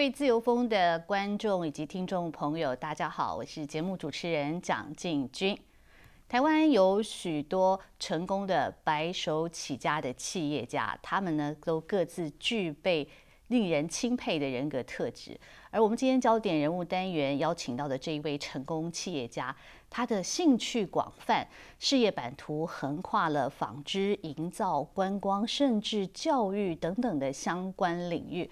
位自由风的观众以及听众朋友，大家好，我是节目主持人蒋进军。台湾有许多成功的白手起家的企业家，他们呢都各自具备令人钦佩的人格特质。而我们今天焦点人物单元邀请到的这一位成功企业家，他的兴趣广泛，事业版图横跨了纺织、营造、观光，甚至教育等等的相关领域。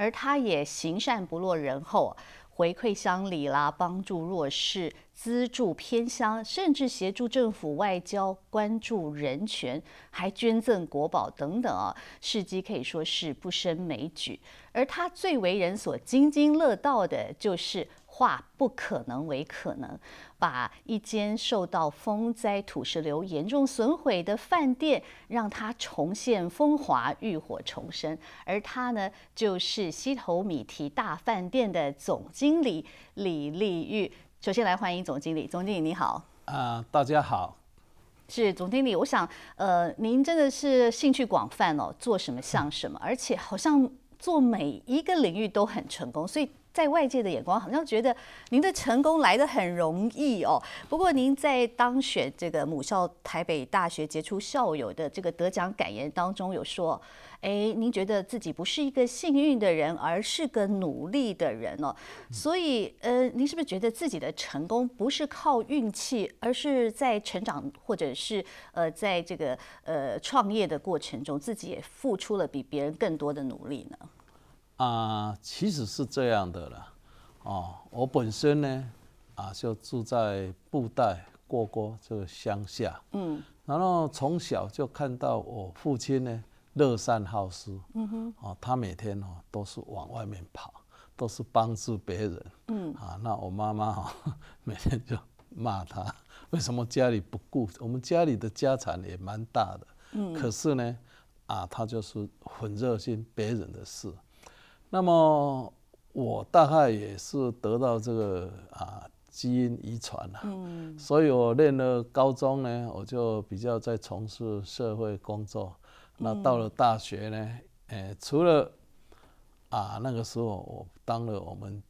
而他也行善不落人后，回馈乡里啦，帮助弱势，资助偏乡，甚至协助政府外交，关注人权，还捐赠国宝等等啊，事迹可以说是不胜枚举。而他最为人所津津乐道的，就是。化不可能为可能，把一间受到风灾、土石流严重损毁的饭店，让它重现风华、浴火重生。而他呢，就是西头米提大饭店的总经理李立玉。首先来欢迎总经理。总经理你好。啊，大家好。是总经理，我想，呃，您真的是兴趣广泛哦，做什么像什么，而且好像做每一个领域都很成功，所以。在外界的眼光，好像觉得您的成功来得很容易哦。不过，您在当选这个母校台北大学杰出校友的这个得奖感言当中，有说：“哎，您觉得自己不是一个幸运的人，而是个努力的人哦。”所以，呃，您是不是觉得自己的成功不是靠运气，而是在成长，或者是呃，在这个呃创业的过程中，自己也付出了比别人更多的努力呢？啊，其实是这样的了，哦，我本身呢，啊，就住在布袋过过这个乡下，嗯，然后从小就看到我父亲呢，乐善好施，嗯哼，哦，他每天哦都是往外面跑，都是帮助别人，嗯，啊，那我妈妈哈，每天就骂他，为什么家里不顾？我们家里的家产也蛮大的，嗯，可是呢，啊，他就是很热心别人的事。那么我大概也是得到这个啊基因遗传了，嗯，所以我念了高中呢，我就比较在从事社会工作。那到了大学呢，哎，除了啊那个时候我当了我们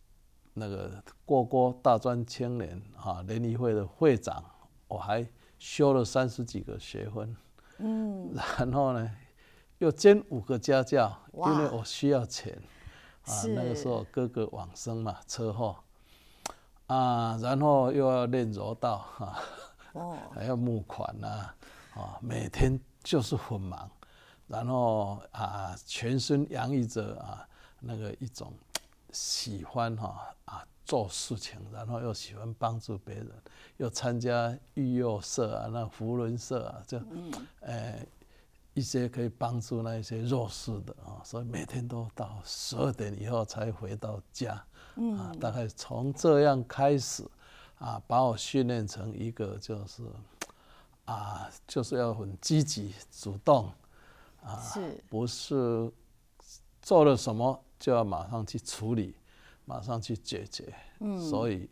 那个过过大专青年啊联谊会的会长，我还修了三十几个学分，嗯，然后呢又兼五个家教，因为我需要钱。啊，那个时候哥哥往生嘛，车祸，啊，然后又要练柔道哈，哦，还要募款呐，啊，每天就是很忙，然后啊，全身洋溢着啊那个一种喜欢哈啊做事情，然后又喜欢帮助别人，又参加育幼社啊，那福伦社啊，这，诶。一些可以帮助那一些弱势的啊，所以每天都到十二点以后才回到家，啊，大概从这样开始，啊，把我训练成一个就是，啊，就是要很积极主动，啊，不是做了什么就要马上去处理，马上去解决，所以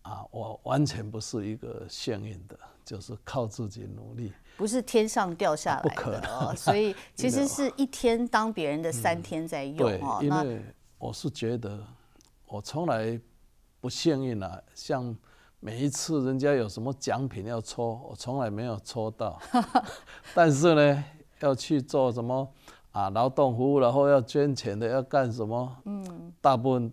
啊，我完全不是一个幸运的，就是靠自己努力。不是天上掉下来的，所以其实是一天当别人的三天在用。因为我是觉得我从来不幸运啊，像每一次人家有什么奖品要抽，我从来没有抽到。但是呢，要去做什么啊，劳动服务，然后要捐钱的，要干什么，嗯，大部分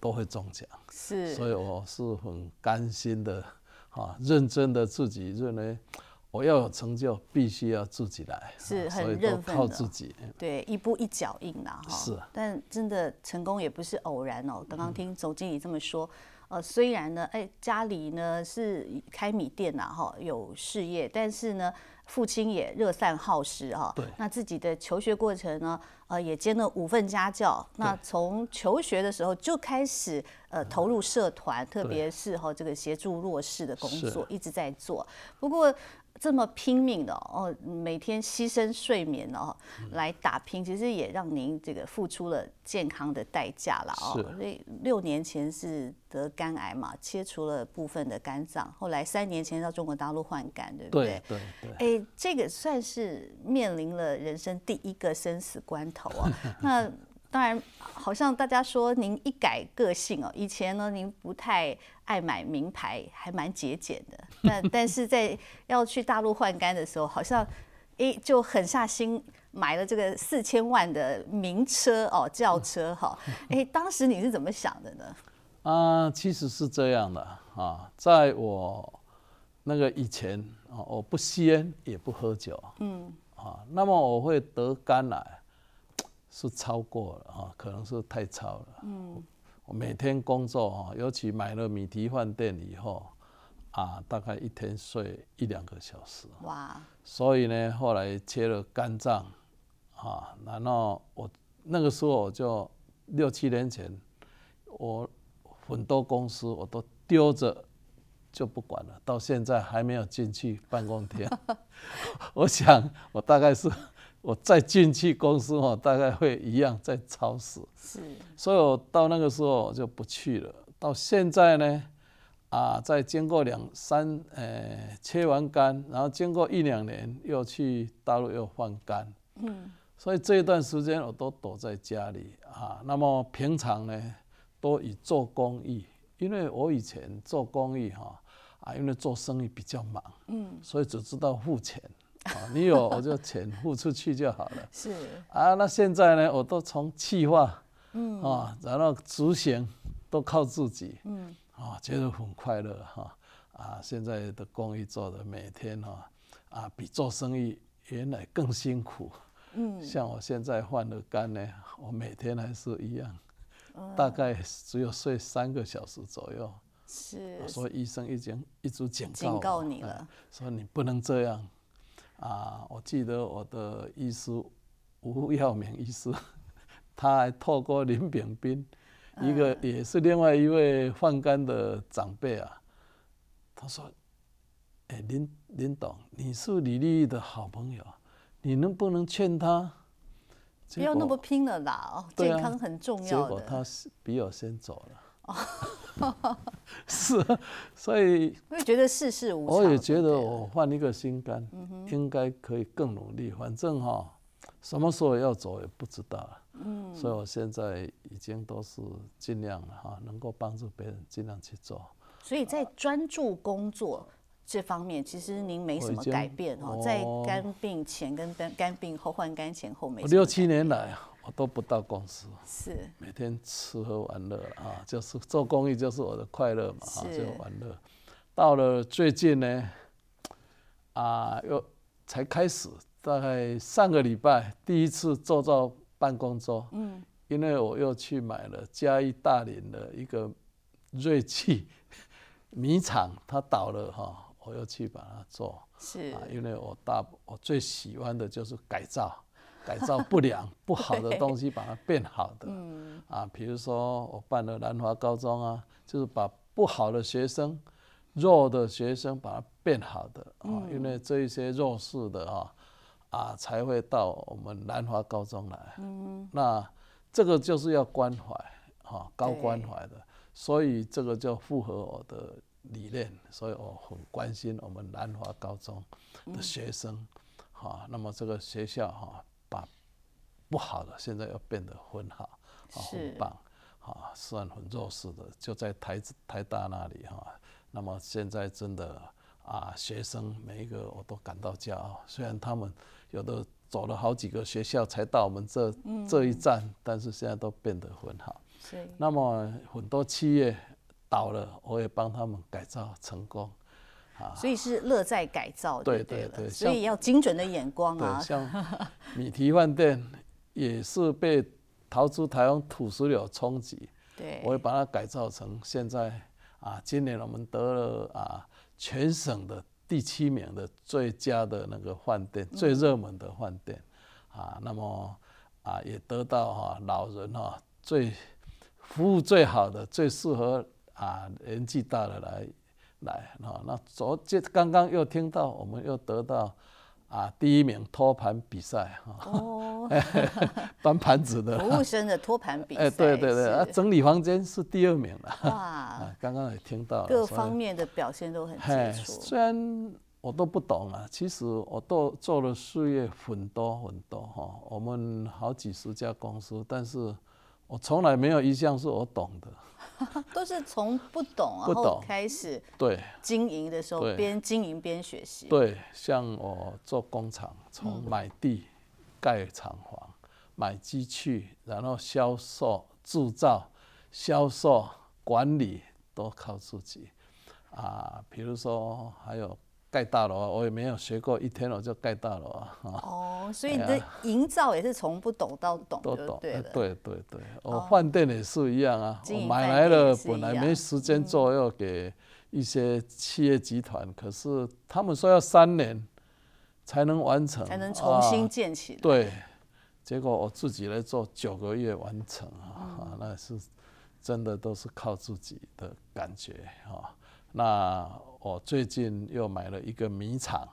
都会中奖。是，所以我是很甘心的啊，认真的自己认为。我要有成就，必须要自己来，是很都靠自己。对，一步一脚印呐。是。但真的成功也不是偶然哦。刚刚听总经理这么说，呃，虽然呢，哎，家里呢是开米店呐，哈，有事业，但是呢，父亲也热善好施哈。对。那自己的求学过程呢，呃，也兼了五份家教。那从求学的时候就开始呃投入社团，特别是哈这个协助弱势的工作一直在做。不过。这么拼命的哦，每天牺牲睡眠哦来打拼，其实也让您这个付出了健康的代价了哦。所以六年前是得肝癌嘛，切除了部分的肝脏，后来三年前到中国大陆换肝，对不对？对对。哎，这个算是面临了人生第一个生死关头啊。那。当然，好像大家说您一改个性哦，以前呢您不太爱买名牌，还蛮节俭的。但 但是在要去大陆换肝的时候，好像诶就狠下心买了这个四千万的名车哦，轿车哈。诶，当时你是怎么想的呢？啊，其实是这样的啊，在我那个以前啊，我不吸烟也不喝酒，嗯啊，那么我会得肝癌。是超过了啊，可能是太超了。嗯，每天工作啊，尤其买了米提饭店以后，啊，大概一天睡一两个小时。哇！所以呢，后来切了肝脏，啊，然后我那个时候我就六七年前，我很多公司我都丢着就不管了，到现在还没有进去办公厅。我想，我大概是。我再进去公司哦，大概会一样在超市。是，所以我到那个时候就不去了。到现在呢，啊，再经过两三，呃，切完肝，然后经过一两年，又去大陆又换肝，嗯，所以这一段时间我都躲在家里啊。那么平常呢，都以做公益，因为我以前做公益哈，啊，因为做生意比较忙，嗯，所以只知道付钱。啊，你有 我就钱付出去就好了。是啊，那现在呢，我都从计划，嗯啊，然后执行都靠自己，嗯啊，觉得很快乐哈。啊，现在的公益做的每天哈，啊比做生意原来更辛苦。嗯，像我现在换了肝呢，我每天还是一样，大概只有睡三个小时左右。是，所以医生已经一直警告警告你了，说你不能这样。啊，我记得我的医师吴耀明医师，他还透过林炳斌，一个也是另外一位患肝的长辈啊，他说：“哎，林林董，你是李丽的好朋友，你能不能劝他？不要那么拼了啦，哦，健康很重要。”结果他比我先走了。是，所以 我也觉得世事无常。我也觉得我换一个心肝，应该可以更努力。反正哈，什么时候要走也不知道了。嗯，所以我现在已经都是尽量了哈，能够帮助别人，尽量去做。所以在专注工作这方面，其实您没什么改变哦。在肝病前跟肝肝病后换肝前后没六七年来啊。我都不到公司，是每天吃喝玩乐啊，就是做公益就是我的快乐嘛，啊，就玩乐。到了最近呢，啊，又才开始，大概上个礼拜第一次坐到办公桌，嗯，因为我又去买了嘉义大林的一个锐气 米厂，它倒了哈，我又去把它做，是，啊，因为我大我最喜欢的就是改造。改造不良不好的东西，把它变好的，啊，比如说我办了南华高中啊，就是把不好的学生、弱的学生把它变好的啊，因为这一些弱势的啊，啊才会到我们南华高中来，嗯，那这个就是要关怀，哈，高关怀的，所以这个就符合我的理念，所以我很关心我们南华高中的学生，哈，那么这个学校哈。把不好的现在要变得很好，啊，很棒，啊，算很弱势的，就在台台大那里哈。那么现在真的啊，学生每一个我都感到骄傲，虽然他们有的走了好几个学校才到我们这这一站，但是现在都变得很好。是。那么很多企业倒了，我也帮他们改造成功。所以是乐在改造，对对对，所以要精准的眼光啊。像米提饭店也是被桃竹台湾土石流冲击，对我也把它改造成现在啊，今年我们得了啊全省的第七名的最佳的那个饭店，最热门的饭店啊，那么啊也得到哈老人哈最服务最好的，最适合啊年纪大的来。来，那那昨天刚刚又听到，我们又得到，啊，第一名托盘比赛哈，搬 盘子的服务生的托盘比赛，哎，对对对，整理房间是第二名了。哇，刚刚也听到，各方面的表现都很不错。虽然我都不懂啊，其实我都做了事业很多很多哈，我们好几十家公司，但是。我从来没有一项是我懂的，都是从不懂，不懂开始。对，经营的时候边经营边学习。对，像我做工厂，从买地、盖厂房、买机器，然后销售、铸造、销售、管理都靠自己。啊，比如说还有。盖大楼啊，我也没有学过一天，我就盖大楼啊。哦，所以你的营造也是从不懂到懂，都懂对对对对，我饭店也是一样啊，我买来了本来没时间做，要给一些企业集团，可是他们说要三年才能完成，才能重新建起。对，结果我自己来做，九个月完成啊那是真的都是靠自己的感觉啊，那。我最近又买了一个米厂，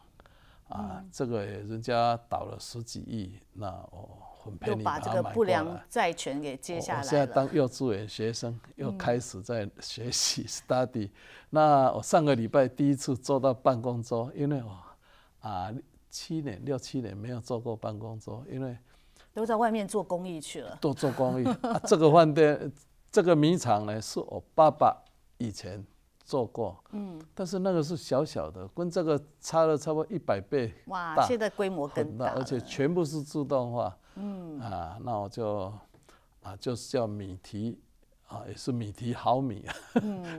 啊，这个人家倒了十几亿，那我很便宜把这个不良债权给接下来。我现在当幼稚园学生，又开始在学习 study。那我上个礼拜第一次坐到办公桌，因为我啊七年六七年没有坐过办公桌，因为都在外面做公益去了，都做公益。这个饭店，这个米厂呢，是我爸爸以前。做过，嗯，但是那个是小小的，跟这个差了差不多一百倍。哇，现在规模更大，而且全部是自动化。嗯啊，那我就啊，就是叫米提啊，也是米提好米，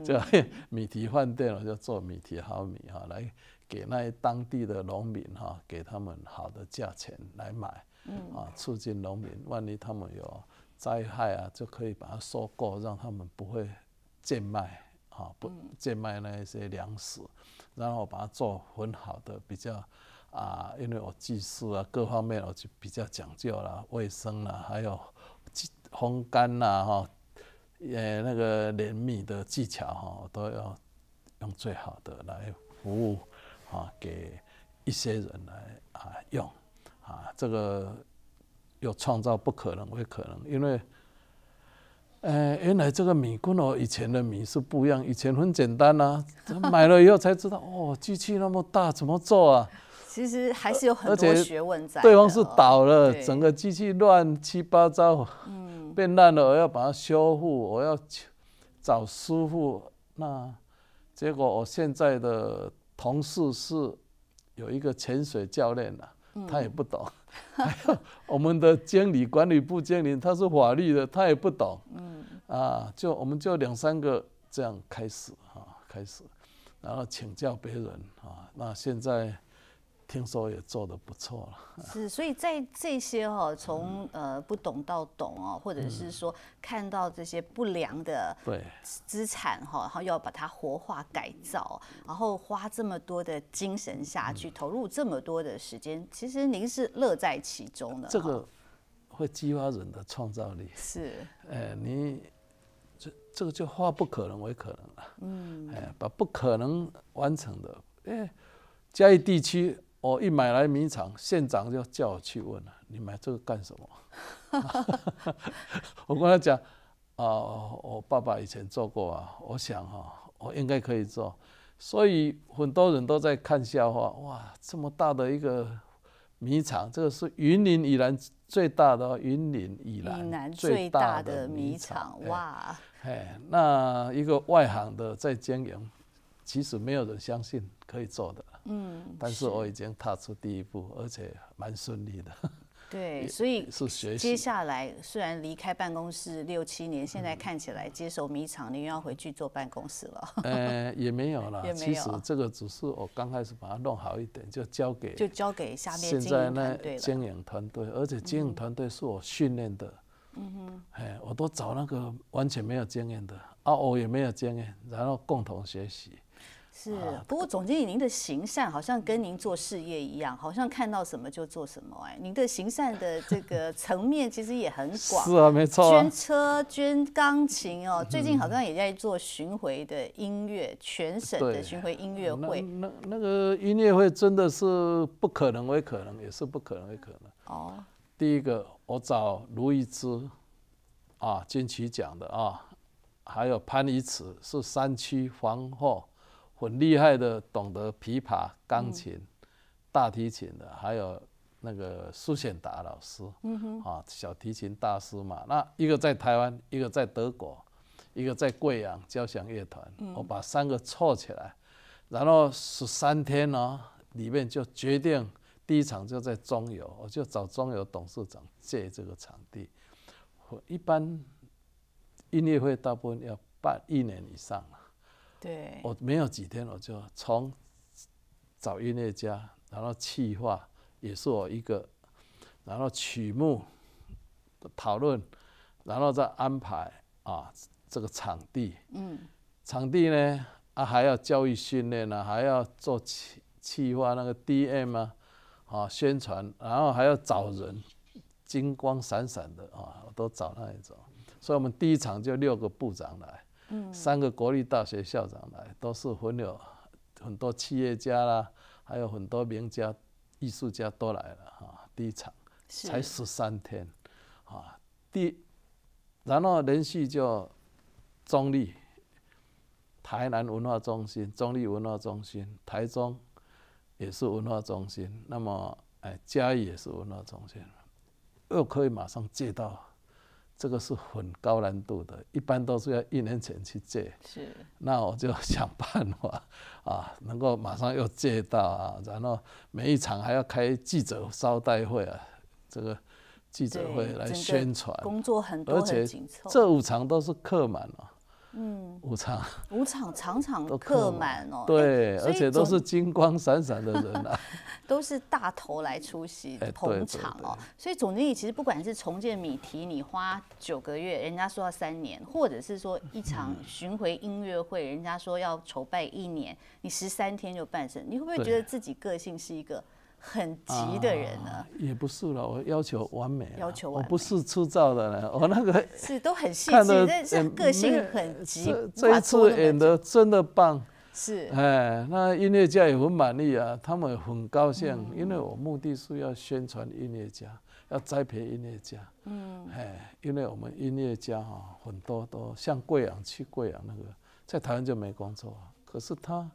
叫 米提饭店我就做米提好米哈，来给那些当地的农民哈，给他们好的价钱来买，嗯啊，促进农民，万一他们有灾害啊，就可以把它收购，让他们不会贱卖。啊，不贱卖那一些粮食，然后把它做很好的，比较啊，因为我技术啊各方面我就比较讲究啦，卫生啦，还有烘干啦，哈，呃那个碾米的技巧哈，都要用最好的来服务啊，给一些人来啊用啊，这个又创造不可能为可能，因为。哎，原来这个米跟哦，以前的米是不一样，以前很简单呐。买了以后才知道，哦，机器那么大，怎么做啊？其实还是有很多学问在。对方是倒了，整个机器乱七八糟，嗯，变烂了，我要把它修复，我要找师傅。那结果我现在的同事是有一个潜水教练呐，他也不懂。我们的经理管理部经理他是法律的，他也不懂。啊，就我们就两三个这样开始啊，开始，然后请教别人啊，那现在听说也做的不错了。是，所以在这些哈，从呃不懂到懂哦，或者是说看到这些不良的对资产哈，然后要把它活化改造，然后花这么多的精神下去，投入这么多的时间，其实您是乐在其中的。这个会激发人的创造力。是，呃，你。这个就化不可能为可能了。嗯，哎，把不可能完成的，哎，嘉义地区，我一买来米厂，县长就叫我去问了，你买这个干什么？我跟他讲，啊，我爸爸以前做过啊，我想哈，我应该可以做。所以很多人都在看笑话，哇，这么大的一个米厂，这个是云林以南最大的，云林以南最大的米厂，哇。哎，那一个外行的在经营，其实没有人相信可以做的。嗯，但是我已经踏出第一步，而且蛮顺利的。对，所以是学习。接下来虽然离开办公室六七年，现在看起来接手米厂，你又要回去做办公室了。呃，也没有了。也没有。其实这个只是我刚开始把它弄好一点，就交给就交给下面现在呢，经营团队，而且经营团队是我训练的。哎，我都找那个完全没有经验的啊，我也没有经验，然后共同学习。是，不过总经理您的行善好像跟您做事业一样，好像看到什么就做什么。哎，您的行善的这个层面其实也很广。是啊，没错。捐车、捐钢琴哦，最近好像也在做巡回的音乐，全省的巡回音乐会。那那个音乐会真的是不可能为可能，也是不可能为可能。哦。第一个，我找卢一之。啊，金曲奖的啊，还有潘怡慈是山区皇后，很厉害的，懂得琵琶、钢琴、大提琴的，还有那个苏显达老师，嗯哼，啊，小提琴大师嘛。那一个在台湾，一个在德国，一个在贵阳交响乐团。我把三个凑起来，然后十三天呢，里面就决定第一场就在中游，我就找中游董事长借这个场地。一般音乐会大部分要办一年以上了。对，我没有几天，我就从找音乐家，然后企划也是我一个，然后曲目讨论，然后再安排啊这个场地。嗯，场地呢啊还要教育训练呢，还要做企企划那个 DM 啊，啊宣传，然后还要找人。金光闪闪的啊，我都找那一种。所以，我们第一场就六个部长来，嗯，三个国立大学校长来，都是很有很多企业家啦，还有很多名家、艺术家都来了啊。第一场才十三天，啊，第然后连续就中立、台南文化中心、中立文化中心、台中也是文化中心，那么哎，嘉义也是文化中心。又可以马上借到，这个是很高难度的，一般都是要一年前去借。是，那我就想办法 啊，能够马上又借到啊，然后每一场还要开记者招待会啊，这个记者会来宣传，工作很多，而且这五场都是客满了。嗯，五场，五场场场都客满哦。对，而且都是金光闪闪的人啊，都是大头来出席捧场哦。所以总经理其实不管是重建米提，你花九个月，人家说要三年；或者是说一场巡回音乐会，人家说要筹备一年，你十三天就办成，你会不会觉得自己个性是一个？很急的人呢，也不是了。我要求完美，要求我不是粗糙的。我那个是都很细心，是个性很急。这一次演的真的棒，是哎，那音乐家也很满意啊，他们很高兴，因为我目的是要宣传音乐家，要栽培音乐家。嗯，哎，因为我们音乐家哈很多都像贵阳去，贵阳那个在台湾就没工作啊。可是他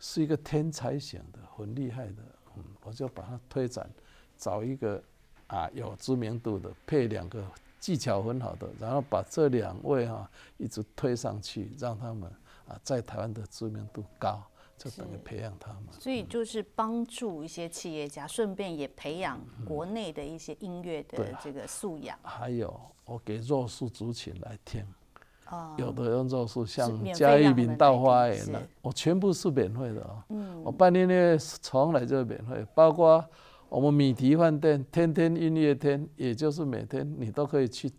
是一个天才型的，很厉害的。嗯，我就把它推展，找一个啊有知名度的，配两个技巧很好的，然后把这两位哈一直推上去，让他们啊在台湾的知名度高，就等于培养他们。所以就是帮助一些企业家，顺便也培养国内的一些音乐的这个素养。还有，我给弱势族群来听。有的用作是像嘉义民稻花园的，我全部是免费的哦。我办音乐从来就是免费，包括我们米提饭店天天音乐厅，也就是每天你都可以去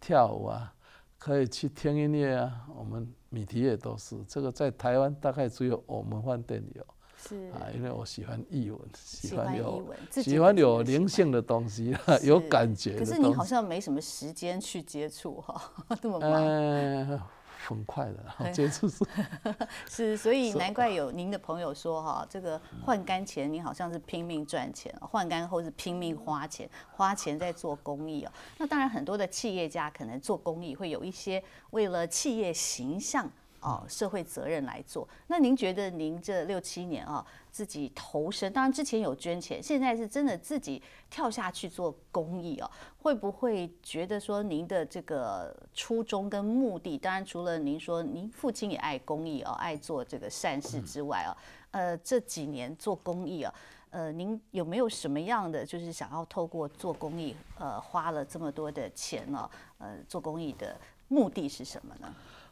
跳舞啊，可以去听音乐啊。我们米提也都是这个，在台湾大概只有我们饭店有。是啊，因为我喜欢译文，喜欢有喜欢有灵性的东西，有感觉。可是你好像没什么时间去接触哈，这么忙。很快的接触是 是，所以难怪有您的朋友说哈，这个换肝前你好像是拼命赚钱，换肝后是拼命花钱，花钱在做公益哦。那当然，很多的企业家可能做公益会有一些为了企业形象。哦，社会责任来做。那您觉得您这六七年啊，自己投身，当然之前有捐钱，现在是真的自己跳下去做公益哦。会不会觉得说您的这个初衷跟目的，当然除了您说您父亲也爱公益哦，爱做这个善事之外啊，呃，这几年做公益啊，呃，您有没有什么样的就是想要透过做公益，呃，花了这么多的钱呢？呃，做公益的目的是什么呢？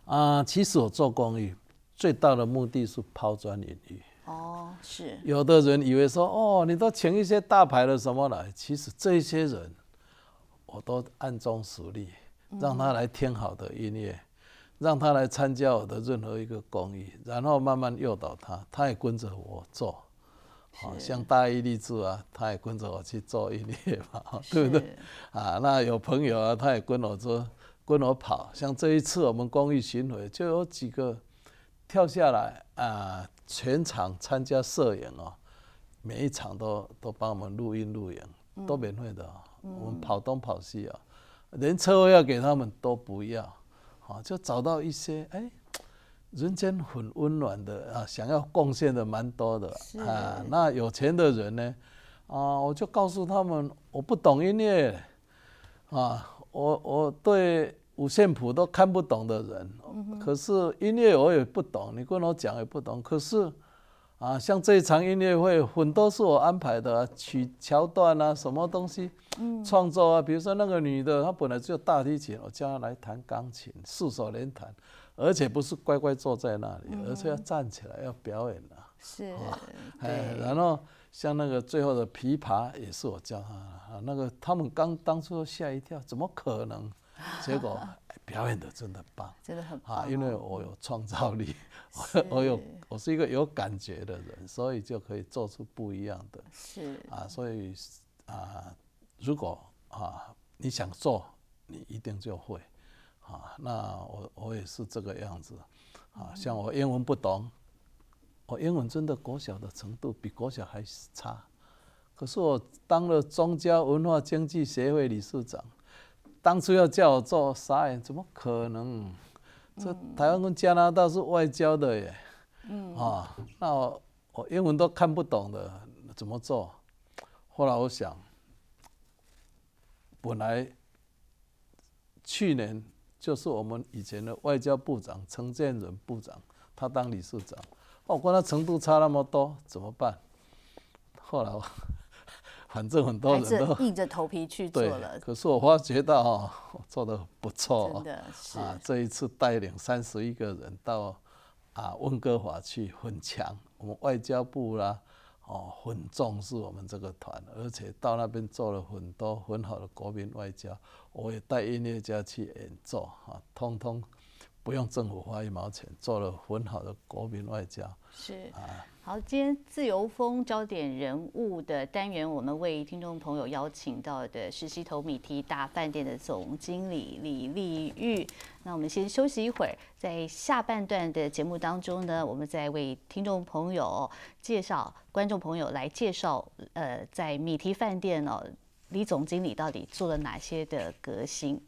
啊，其实我做公益最大的目的是抛砖引玉。哦，是。有的人以为说，哦，你都请一些大牌的什么来，其实这些人我都暗中树立，让他来听好的音乐，让他来参加我的任何一个公益，然后慢慢诱导他，他也跟着我做。好像大义立志啊，他也跟着我去做音乐，对不对？啊，那有朋友啊，他也跟我做。跟我跑，像这一次我们公益巡回就有几个跳下来啊，全场参加摄影哦，每一场都都帮我们录音录影，都免费的啊。我们跑东跑西啊，连车位要给他们都不要，好就找到一些哎，人间很温暖的啊，想要贡献的蛮多的啊。那有钱的人呢啊，我就告诉他们我不懂音乐啊，我我对。五线谱都看不懂的人，可是音乐我也不懂，你跟我讲也不懂。可是，啊，像这一场音乐会，很多是我安排的曲桥段啊，什么东西，创作啊。比如说那个女的，她本来就大提琴，我叫她来弹钢琴，四手连弹，而且不是乖乖坐在那里，而是要站起来要表演的。是，然后像那个最后的琵琶，也是我教她啊。那个他们刚当初吓一跳，怎么可能？结果表演的真的棒，真的很棒。因为我有创造力，我有我是一个有感觉的人，所以就可以做出不一样的。是啊，所以啊，如果啊你想做，你一定就会啊。那我我也是这个样子啊。像我英文不懂，我英文真的国小的程度比国小还差，可是我当了中交文化经济协会理事长。当初要叫我做啥？怎么可能？这台湾跟加拿大是外交的耶。嗯啊，那我英文都看不懂的，怎么做？后来我想，本来去年就是我们以前的外交部长陈建仁部长，他当理事长，我跟他程度差那么多，怎么办？后来我。反正很多人都硬着头皮去做了。可是我发觉到哦，做的不错。真的是啊，这一次带领三十一个人到啊温哥华去，很强。我们外交部啦，哦，很重视我们这个团，而且到那边做了很多很好的国民外交。我也带音乐家去演奏啊，通通不用政府花一毛钱，做了很好的国民外交。是啊。好，今天《自由风》焦点人物的单元，我们为听众朋友邀请到的是西头米提大饭店的总经理李丽玉。那我们先休息一会儿，在下半段的节目当中呢，我们再为听众朋友介绍、观众朋友来介绍，呃，在米提饭店哦，李总经理到底做了哪些的革新。